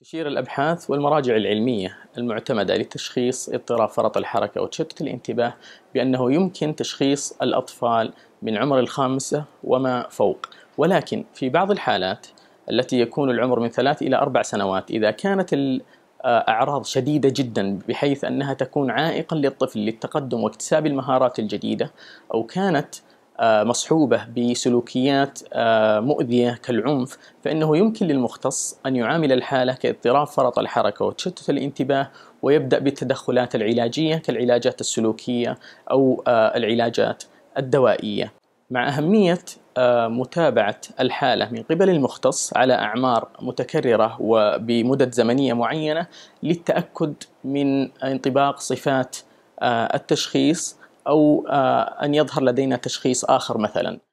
تشير الأبحاث والمراجع العلمية المعتمدة لتشخيص اضطراب فرط الحركة وتشتت الانتباه بأنه يمكن تشخيص الأطفال من عمر الخامسة وما فوق، ولكن في بعض الحالات التي يكون العمر من ثلاث إلى أربع سنوات إذا كانت الأعراض آه، شديدة جدا بحيث أنها تكون عائقا للطفل للتقدم واكتساب المهارات الجديدة أو كانت آه، مصحوبة بسلوكيات آه، مؤذية كالعنف فإنه يمكن للمختص أن يعامل الحالة كاضطراب فرط الحركة وتشتت الانتباه ويبدأ بالتدخلات العلاجية كالعلاجات السلوكية أو آه، العلاجات الدوائية مع أهمية متابعة الحالة من قبل المختص على أعمار متكررة وبمدد زمنية معينة للتأكد من انطباق صفات التشخيص أو آه، أن يظهر لدينا تشخيص آخر مثلا